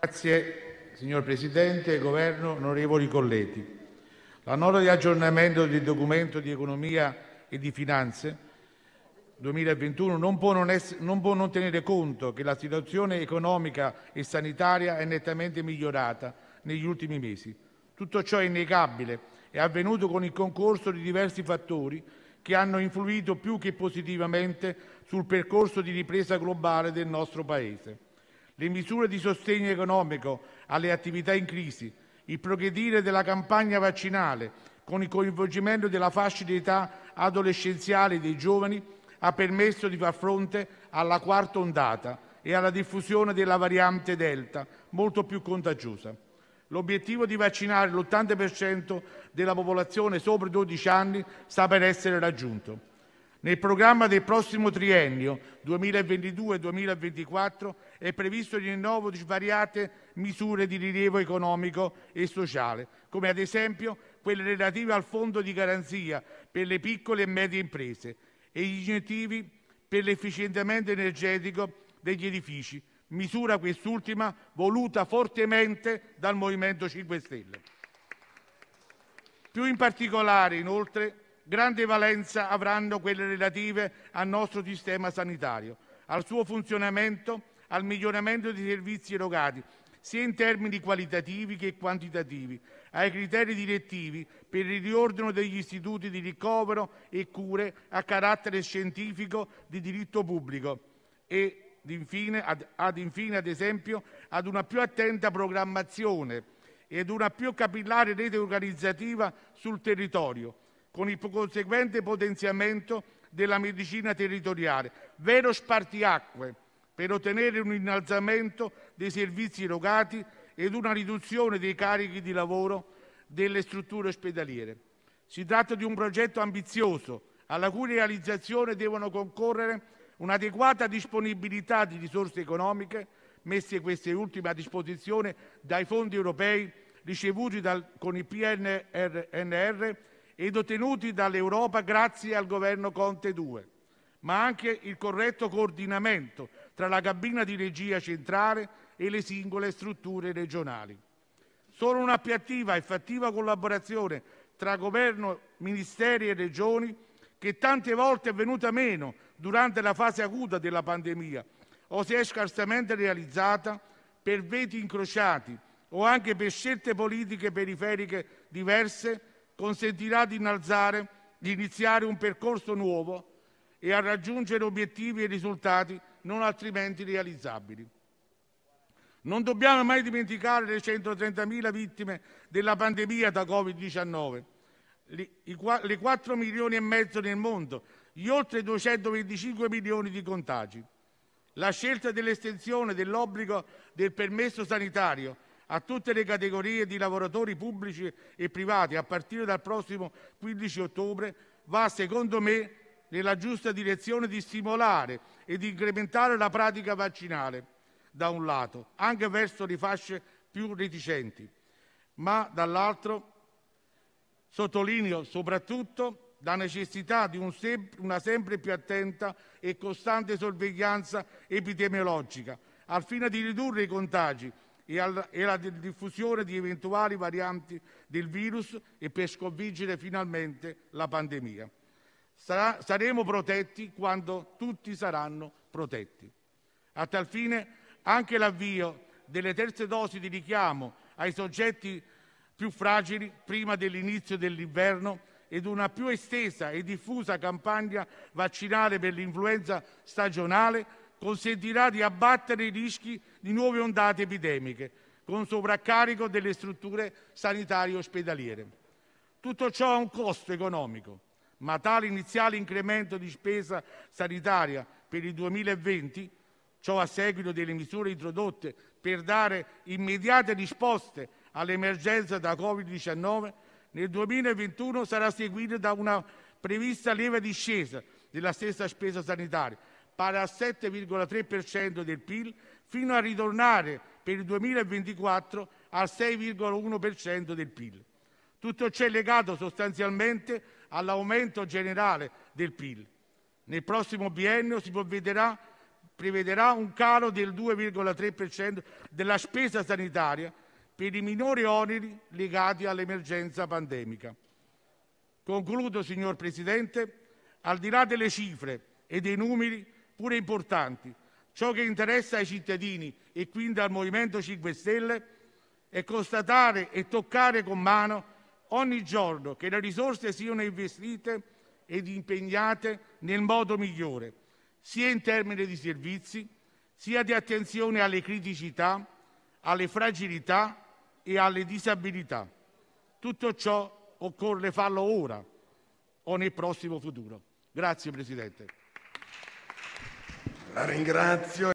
Grazie, signor Presidente, Governo, onorevoli colleghi. La nota di aggiornamento del documento di economia e di finanze 2021 non può non, essere, non può non tenere conto che la situazione economica e sanitaria è nettamente migliorata negli ultimi mesi. Tutto ciò è innegabile è avvenuto con il concorso di diversi fattori che hanno influito più che positivamente sul percorso di ripresa globale del nostro Paese le misure di sostegno economico alle attività in crisi, il progredire della campagna vaccinale con il coinvolgimento della fascia di età adolescenziale dei giovani ha permesso di far fronte alla quarta ondata e alla diffusione della variante Delta, molto più contagiosa. L'obiettivo di vaccinare l'80% della popolazione sopra i 12 anni sta per essere raggiunto. Nel programma del prossimo triennio 2022-2024 è previsto il rinnovo di svariate misure di rilievo economico e sociale, come ad esempio quelle relative al fondo di garanzia per le piccole e medie imprese e gli incentivi per l'efficientamento energetico degli edifici, misura quest'ultima voluta fortemente dal Movimento 5 Stelle. Più in particolare, inoltre, Grande valenza avranno quelle relative al nostro sistema sanitario, al suo funzionamento, al miglioramento dei servizi erogati, sia in termini qualitativi che quantitativi, ai criteri direttivi per il riordino degli istituti di ricovero e cure a carattere scientifico di diritto pubblico e infine, ad, ad, infine, ad esempio, ad una più attenta programmazione ed una più capillare rete organizzativa sul territorio, con il conseguente potenziamento della medicina territoriale, vero spartiacque per ottenere un innalzamento dei servizi erogati ed una riduzione dei carichi di lavoro delle strutture ospedaliere. Si tratta di un progetto ambizioso, alla cui realizzazione devono concorrere un'adeguata disponibilità di risorse economiche, messe queste ultime a disposizione dai fondi europei ricevuti dal, con il PNRR ed ottenuti dall'Europa grazie al Governo Conte II, ma anche il corretto coordinamento tra la cabina di regia centrale e le singole strutture regionali. Solo una più attiva e fattiva collaborazione tra governo, ministeri e regioni, che tante volte è venuta meno durante la fase acuta della pandemia o si è scarsamente realizzata per veti incrociati o anche per scelte politiche periferiche diverse, consentirà di innalzare, di iniziare un percorso nuovo e a raggiungere obiettivi e risultati non altrimenti realizzabili. Non dobbiamo mai dimenticare le 130.000 vittime della pandemia da Covid-19, le 4 milioni e mezzo nel mondo, gli oltre 225 milioni di contagi. La scelta dell'estensione dell'obbligo del permesso sanitario a tutte le categorie di lavoratori pubblici e privati a partire dal prossimo 15 ottobre va, secondo me, nella giusta direzione di stimolare ed incrementare la pratica vaccinale, da un lato, anche verso le fasce più reticenti, ma dall'altro sottolineo soprattutto la necessità di un sem una sempre più attenta e costante sorveglianza epidemiologica, al fine di ridurre i contagi e la diffusione di eventuali varianti del virus e per sconfiggere finalmente la pandemia. saremo protetti quando tutti saranno protetti. A tal fine anche l'avvio delle terze dosi di richiamo ai soggetti più fragili prima dell'inizio dell'inverno ed una più estesa e diffusa campagna vaccinale per l'influenza stagionale consentirà di abbattere i rischi di nuove ondate epidemiche, con sovraccarico delle strutture sanitarie ospedaliere. Tutto ciò ha un costo economico, ma tale iniziale incremento di spesa sanitaria per il 2020, ciò a seguito delle misure introdotte per dare immediate risposte all'emergenza da Covid-19, nel 2021 sarà seguito da una prevista lieve discesa della stessa spesa sanitaria pari al 7,3% del PIL, fino a ritornare per il 2024 al 6,1% del PIL. Tutto ciò è legato sostanzialmente all'aumento generale del PIL. Nel prossimo biennio si provvederà, prevederà un calo del 2,3% della spesa sanitaria per i minori oneri legati all'emergenza pandemica. Concludo, signor Presidente, al di là delle cifre e dei numeri, pure importanti. Ciò che interessa ai cittadini e quindi al MoVimento 5 Stelle è constatare e toccare con mano ogni giorno che le risorse siano investite ed impegnate nel modo migliore, sia in termini di servizi, sia di attenzione alle criticità, alle fragilità e alle disabilità. Tutto ciò occorre farlo ora o nel prossimo futuro. Grazie Presidente. La ringrazio